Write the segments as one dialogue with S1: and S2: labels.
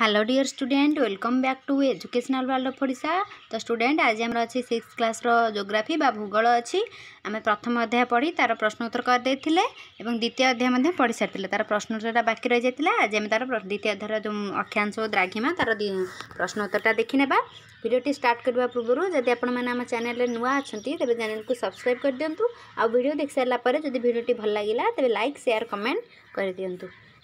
S1: hello dear student welcome back to educational world of Odisha তো student আজ আমার অছি সিক্স ক্লাসর জোগ্রাফি বা ভূগোল অছি আমি প্রথম অধ্যায় পড়ি তার প্রশ্ন উত্তর করেদেইলে এবং দ্বিতীয় অধ্যায় মধ্যে পড়ি সারিলে তার প্রশ্ন উত্তরটা বাকি রয়ে যাইলা আজ আমি তার দ্বিতীয় অধ্যায়ের যে অক্ষাংশ দ্রাঘিমা তার প্রশ্ন উত্তরটা দেখি নেবা ভিডিওটি স্টার্ট করা পূর্বর যদি আপনার আমার চ্যানেলে নূয়া অনেক তবে চ্যানেলকে সবসক্রাইব করে দিও আউ ভিডিও দেখি সারা পরে যদি ভিডিওটি ভাল লাগিলা তবে লাইক সেয়ার কমেন্ট করে দিও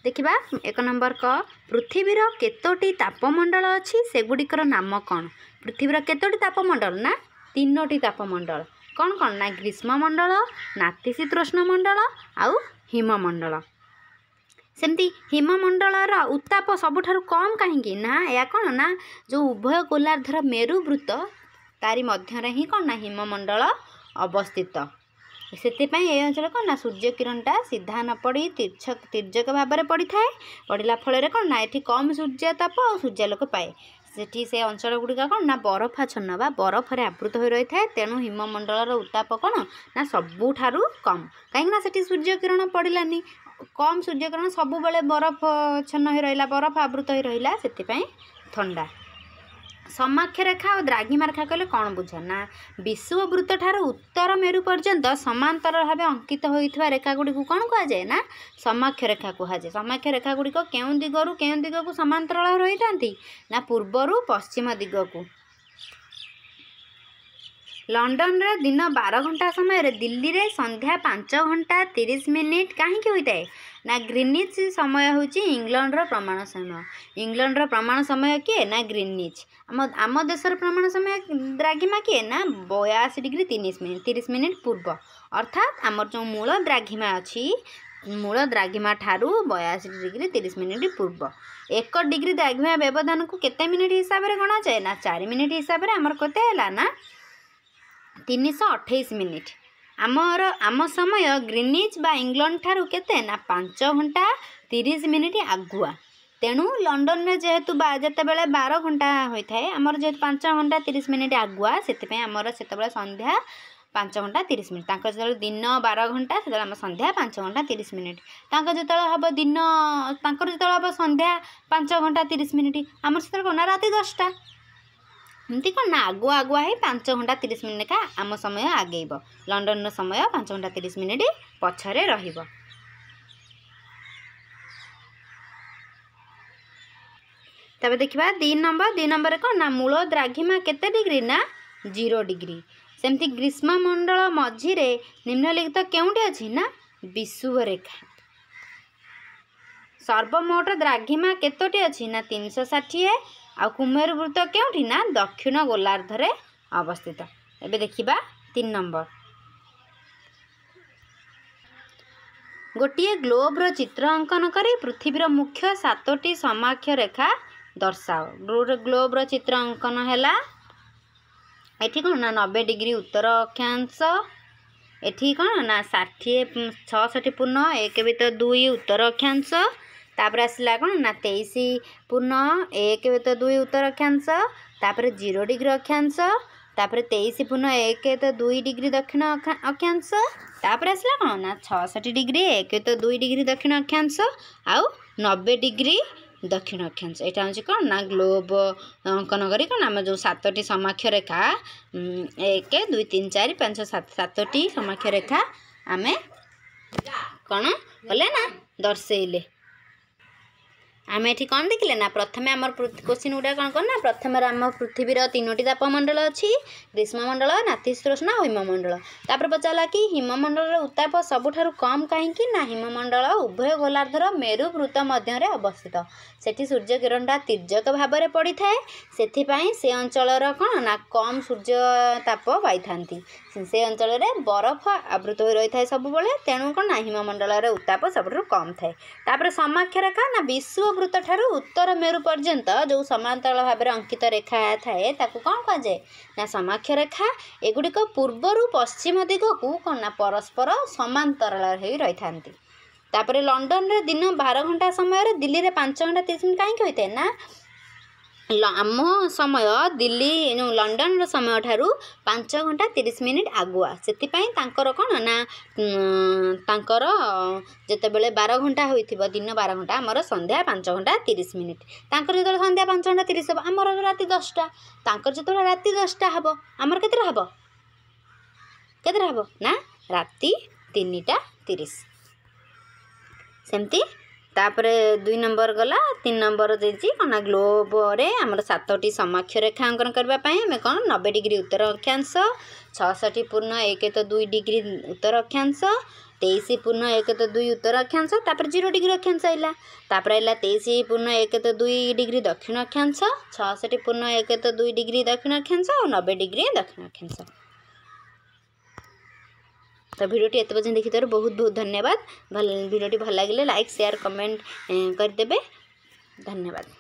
S1: ଦେଖିବା ଏକ ନମ୍ବର କ ପୃଥିବୀର କେତୋଟି ତାପମଣ୍ଡଳ ଅଛି ସେଗୁଡ଼ିକର ନାମ କ'ଣ ପୃଥିବୀର କେତୋଟି ତାପମଣ୍ଡଳ ନା ତିନୋଟି ତାପମଣ୍ଡଳ କ'ଣ କ'ଣ ନା ଗ୍ରୀଷ୍ମମଣ୍ଡଳ ନାତିଶୀତୃଷ୍ଣ ମଣ୍ଡଳ ଆଉ ହିମମଣ୍ଡଳ ସେମିତି ହିମମଣ୍ଡଳର ଉତ୍ତାପ ସବୁଠାରୁ କମ୍ କାହିଁକି ନା ଏହା କ'ଣ ନା ଯେଉଁ ଉଭୟ ଗୋଲାର୍ଦ୍ଧର ମେରୁବୃତ୍ତ ତାରି ମଧ୍ୟରେ ହିଁ କ'ଣ ନା ହିମମଣ୍ଡଳ ଅବସ୍ଥିତ ସେଥିପାଇଁ ଏଇ ଅଞ୍ଚଳ କ'ଣ ନା ସୂର୍ଯ୍ୟ କିରଣଟା ସିଧା ନ ପଡ଼ି ତୀର୍ଛ ତୀର୍ଯ୍ୟକ ଭାବରେ ପଡ଼ିଥାଏ ପଡ଼ିଲା ଫଳରେ କ'ଣ ନା ଏଠି କମ୍ ସୂର୍ଯ୍ୟତାପ ଆଉ ସୂର୍ଯ୍ୟାଲୋକ ପାଏ ସେଠି ସେ ଅଞ୍ଚଳ ଗୁଡ଼ିକ କ'ଣ ନା ବରଫାଛନ୍ନ ବା ବରଫରେ ଆବୃତ ହୋଇ ରହିଥାଏ ତେଣୁ ହିମମଣ୍ଡଳର ଉତ୍ତାପ କ'ଣ ନା ସବୁଠାରୁ କମ୍ କାହିଁକିନା ସେଠି ସୂର୍ଯ୍ୟକିରଣ ପଡ଼ିଲାନି କମ୍ ସୂର୍ଯ୍ୟକିରଣ ସବୁବେଳେ ବରଫ ଛନ୍ନ ହୋଇ ରହିଲା ବରଫ ଆବୃତ ହୋଇ ରହିଲା ସେଥିପାଇଁ ଥଣ୍ଡା ସମାକ୍ଷ ରେଖା ଓ ଦ୍ରାଘିମାର୍ଖା କହିଲେ କ'ଣ ବୁଝ ନା ବିଷୁବ ବୃତ୍ତ ଠାରୁ ଉତ୍ତର ମେରୁ ପର୍ଯ୍ୟନ୍ତ ସମାନ୍ତର ଭାବେ ଅଙ୍କିତ ହୋଇଥିବା ରେଖାଗୁଡ଼ିକୁ କ'ଣ କୁହାଯାଏ ନା ସମାକ୍ଷ ରେଖା କୁହାଯାଏ ସମାକ୍ଷ ରେଖାଗୁଡ଼ିକ କେଉଁ ଦିଗରୁ କେଉଁ ଦିଗକୁ ସମାନ୍ତରଳ ରହିଥାନ୍ତି ନା ପୂର୍ବରୁ ପଶ୍ଚିମ ଦିଗକୁ ଲଣ୍ଡନର ଦିନ ବାର ଘଣ୍ଟା ସମୟରେ ଦିଲ୍ଲୀରେ ସନ୍ଧ୍ୟା ପାଞ୍ଚ ଘଣ୍ଟା ତିରିଶ ମିନିଟ୍ କାହିଁକି ହୋଇଥାଏ ନା ଗ୍ରୀନିଚ୍ ସମୟ ହେଉଛି ଇଂଲଣ୍ଡର ପ୍ରମାଣ ସମୟ ଇଂଲଣ୍ଡର ପ୍ରମାଣ ସମୟ କିଏ ନା ଗ୍ରୀନିଚ୍ ଆମ ଆମ ଦେଶର ପ୍ରମାଣ ସମୟ ଦ୍ରାଘିମା କିଏ ନା ବୟାଅଶୀ ଡିଗ୍ରୀ ତିରିଶ ମିନିଟ୍ ତିରିଶ ମିନିଟ୍ ପୂର୍ବ ଅର୍ଥାତ୍ ଆମର ଯେଉଁ ମୂଳ ଦ୍ରାଘିମା ଅଛି ମୂଳ ଦ୍ରାଘିମା ଠାରୁ ବୟାଅଶୀ ଡିଗ୍ରୀ ତିରିଶ ମିନିଟ୍ ପୂର୍ବ ଏକ ଡିଗ୍ରୀ ଦ୍ରାଘିମା ବ୍ୟବଧାନକୁ କେତେ ମିନିଟ୍ ହିସାବରେ ଗଣାଯାଏ ନା ଚାରି ମିନିଟ୍ ହିସାବରେ ଆମର କେତେ ହେଲା ନା ତିନିଶହ ଅଠେଇଶ ମିନିଟ୍ ଆମର ଆମ ସମୟ ଗ୍ରୀନିଜ୍ ବା ଇଂଲଣ୍ଡ ଠାରୁ କେତେ ନା ପାଞ୍ଚ ଘଣ୍ଟା ତିରିଶ ମିନିଟ୍ ଆଗୁଆ ତେଣୁ ଲଣ୍ଡନରେ ଯେହେତୁ ବା ଯେତେବେଳେ ବାର ଘଣ୍ଟା ହୋଇଥାଏ ଆମର ଯେହେତୁ ପାଞ୍ଚ ଘଣ୍ଟା ତିରିଶ ମିନିଟ୍ ଆଗୁଆ ସେଥିପାଇଁ ଆମର ସେତେବେଳେ ସନ୍ଧ୍ୟା ପାଞ୍ଚ ଘଣ୍ଟା ତିରିଶ ମିନିଟ୍ ତାଙ୍କ ଯେତେବେଳେ ଦିନ ବାର ଘଣ୍ଟା ସେତେବେଳେ ଆମ ସନ୍ଧ୍ୟା ପାଞ୍ଚ ଘଣ୍ଟା ତିରିଶ ମିନିଟ୍ ତାଙ୍କ ଯେତେବେଳେ ହେବ ଦିନ ତାଙ୍କର ଯେତେବେଳେ ହେବ ସନ୍ଧ୍ୟା ପାଞ୍ଚ ଘଣ୍ଟା ତିରିଶ ମିନିଟ୍ ଆମର ସେତେବେଳେ କ'ଣ ରାତି ଦଶଟା ଏମିତି କ'ଣ ନା ଆଗୁଆ ଆଗୁଆ ହେଇ ପାଞ୍ଚ ଘଣ୍ଟା ତିରିଶ ମିନିଟ୍ ଲେଖା ଆମ ସମୟ ଆଗେଇବ ଲଣ୍ଡନର ସମୟ ପାଞ୍ଚ ଘଣ୍ଟା ତିରିଶ ମିନିଟ୍ ପଛରେ ରହିବ ତାପରେ ଦେଖିବା ଦୁଇ ନମ୍ବର ଦୁଇ ନମ୍ବରରେ କ'ଣ ନା ମୂଳ ଦ୍ରାଘିମା କେତେ ଡିଗ୍ରୀ ନା ଜିରୋ ଡିଗ୍ରୀ ସେମିତି ଗ୍ରୀଷ୍ମମଣ୍ଡଳ ମଝିରେ ନିମ୍ନଲିଖିତ କେଉଁଠି ଅଛି ନା ବିଷୁବରେଖା ସର୍ବମୋଟ ଦ୍ରାଘିମା କେତୋଟି ଅଛି ନା ତିନିଶହ ଷାଠିଏ ଆଉ କୁମ୍ଭେର ବୃତ୍ତ କେଉଁଠି ନା ଦକ୍ଷିଣ ଗୋଲାର୍ଦ୍ଧରେ ଅବସ୍ଥିତ ଏବେ ଦେଖିବା ତିନି ନମ୍ବର ଗୋଟିଏ ଗ୍ଲୋବ୍ର ଚିତ୍ର ଅଙ୍କନ କରି ପୃଥିବୀର ମୁଖ୍ୟ ସାତଟି ସମାକ୍ଷ ରେଖା ଦର୍ଶାଅ ଗ୍ଲୋବ୍ର ଚିତ୍ର ଅଙ୍କନ ହେଲା ଏଠି କ'ଣ ନା ନବେ ଡିଗ୍ରୀ ଉତ୍ତର ଅକ୍ଷାଂଶ ଏଠି କ'ଣ ନା ଷାଠିଏ ଛଅଷଠି ପୂର୍ଣ୍ଣ ଏକ ବି ତ ଦୁଇ ଉତ୍ତର ଅକ୍ଷାଂଶ ତାପରେ ଆସିଲା କ'ଣ ନା ତେଇଶ ପୂର୍ଣ୍ଣ ଏକ ତ ଦୁଇ ଉତ୍ତର ଅକ୍ଷାଂଶ ତାପରେ ଜିରୋ ଡିଗ୍ରୀ ଅକ୍ଷାଂଶ ତାପରେ ତେଇଶ ପୂର୍ଣ୍ଣ ଏକ ତ ଦୁଇ ଡିଗ୍ରୀ ଦକ୍ଷିଣ ଅକ୍ଷାଂଶ ତାପରେ ଆସିଲା କ'ଣ ନା ଛଅଷଠି ଡିଗ୍ରୀ ଏକ ତ ଦୁଇ ଡିଗ୍ରୀ ଦକ୍ଷିଣ ଅକ୍ଷାଂଶ ଆଉ ନବେ ଡିଗ୍ରୀ ଦକ୍ଷିଣ ଅକ୍ଷାଂଶ ଏଇଟା ହେଉଛି କ'ଣ ନା ଗ୍ଲୋବ ଅଙ୍କନ କରି କ'ଣ ଆମେ ଯେଉଁ ସାତଟି ସମାକ୍ଷରେଖା ଏକ ଦୁଇ ତିନି ଚାରି ପାଞ୍ଚ ସାତ ସାତଟି ସମାକ୍ଷରେଖା ଆମେ କ'ଣ କଲେ ନା ଦର୍ଶେଇଲେ ଆମେ ଏଠି କ'ଣ ଦେଖିଲେ ନା ପ୍ରଥମେ ଆମର କୋଶ୍ଚିନ୍ ଗୁଡ଼ାକ କ'ଣ କ'ଣ ନା ପ୍ରଥମରେ ଆମ ପୃଥିବୀର ତିନୋଟି ତାପମଣ୍ଡଳ ଅଛି ଗ୍ରୀଷ୍ମମଣ୍ଡଳ ନାତିଶୀତୋଷ୍ଣ ହିମମଣ୍ଡଳ ତାପରେ ପଚାରିଲା କି ହିମମଣ୍ଡଳର ଉତ୍ତାପ ସବୁଠାରୁ କମ୍ କାହିଁକି ନା ହିମମଣ୍ଡଳ ଉଭୟ ଗୋଲାର୍ଦ୍ଧର ମେରୁବୃତ ମଧ୍ୟରେ ଅବସ୍ଥିତ ସେଠି ସୂର୍ଯ୍ୟ କିରଣଟା ତୀର୍ଯ୍ୟକ ଭାବରେ ପଡ଼ିଥାଏ ସେଥିପାଇଁ ସେ ଅଞ୍ଚଳର କ'ଣ ନା କମ୍ ସୂର୍ଯ୍ୟ ତାପ ପାଇଥାନ୍ତି ସେ ଅଞ୍ଚଳରେ ବରଫ ଆବୃତ ହୋଇ ରହିଥାଏ ସବୁବେଳେ ତେଣୁ କ'ଣ ନା ହିମମଣ୍ଡଳର ଉତ୍ତାପ ସବୁଠାରୁ କମ୍ ଥାଏ ତାପରେ ସମାକ୍ଷରେଖା ନା ବିଶ୍ୱ ମେରୁବୃତ୍ତ ଠାରୁ ଉତ୍ତର ମେରୁ ପର୍ଯ୍ୟନ୍ତ ଯେଉଁ ସମାନ୍ତରାଳ ଭାବରେ ଅଙ୍କିତ ରେଖା ଥାଏ ତାକୁ କ'ଣ କୁହାଯାଏ ନା ସମାକ୍ଷ ରେଖା ଏଗୁଡ଼ିକ ପୂର୍ବରୁ ପଶ୍ଚିମ ଦିଗକୁ କ'ଣ ନା ପରସ୍ପର ସମାନ୍ତରାଳ ହୋଇ ରହିଥାନ୍ତି ତାପରେ ଲଣ୍ଡନରେ ଦିନ ବାର ଘଣ୍ଟା ସମୟରେ ଦିଲ୍ଲୀରେ ପାଞ୍ଚ ଘଣ୍ଟା ତିରିଶ ମିନିଟ୍ କାହିଁକି ହୋଇଥାଏ ନା ଆମ ସମୟ ଦିଲ୍ଲୀ ଯେଉଁ ଲଣ୍ଡନର ସମୟ ଠାରୁ ପାଞ୍ଚ ଘଣ୍ଟା ତିରିଶ ମିନିଟ୍ ଆଗୁଆ ସେଥିପାଇଁ ତାଙ୍କର କ'ଣ ନା ତାଙ୍କର ଯେତେବେଳେ ବାର ଘଣ୍ଟା ହୋଇଥିବ ଦିନ ବାର ଘଣ୍ଟା ଆମର ସନ୍ଧ୍ୟା ପାଞ୍ଚ ଘଣ୍ଟା ତିରିଶ ମିନିଟ୍ ତାଙ୍କର ଯେତେବେଳେ ସନ୍ଧ୍ୟା ପାଞ୍ଚ ଘଣ୍ଟା ତିରିଶ ହେବ ଆମର ରାତି ଦଶଟା ତାଙ୍କର ଯେତେବେଳେ ରାତି ଦଶଟା ହେବ ଆମର କେତେଟା ହେବ କେତେଟା ହେବ ନା ରାତି ତିନିଟା ତିରିଶ ସେମିତି तापर दुई नम्बर गलाति नम्बर जाँची ग्लोब्रे सातटी समक्षा अङ्कन गर्मे कन् नब्बे डिग्री उत्तर अक्षांश छि पूर्ण एक तो दुई डिग्री उत्तर अक्षांश तेइस पूर्ण तो दुई उत्तर अक्षांश त जिरो डिग्री अक्षांश अहिला तेइसि पूर्ण तो दुई डिग्री दक्षिण अक्षांश छि पूर्ण तो दुई डिग्री दक्षिण अक्षांश नबे डिग्री दक्षिण अक्षांश ତ ଭିଡ଼ିଓଟି ଏତେ ପର୍ଯ୍ୟନ୍ତ ଦେଖିଥିବାରୁ ବହୁତ ବହୁତ ଧନ୍ୟବାଦ ଭଲ ଭିଡ଼ିଓଟି ଭଲ ଲାଗିଲେ ଲାଇକ୍ ସେୟାର କମେଣ୍ଟ କରିଦେବେ ଧନ୍ୟବାଦ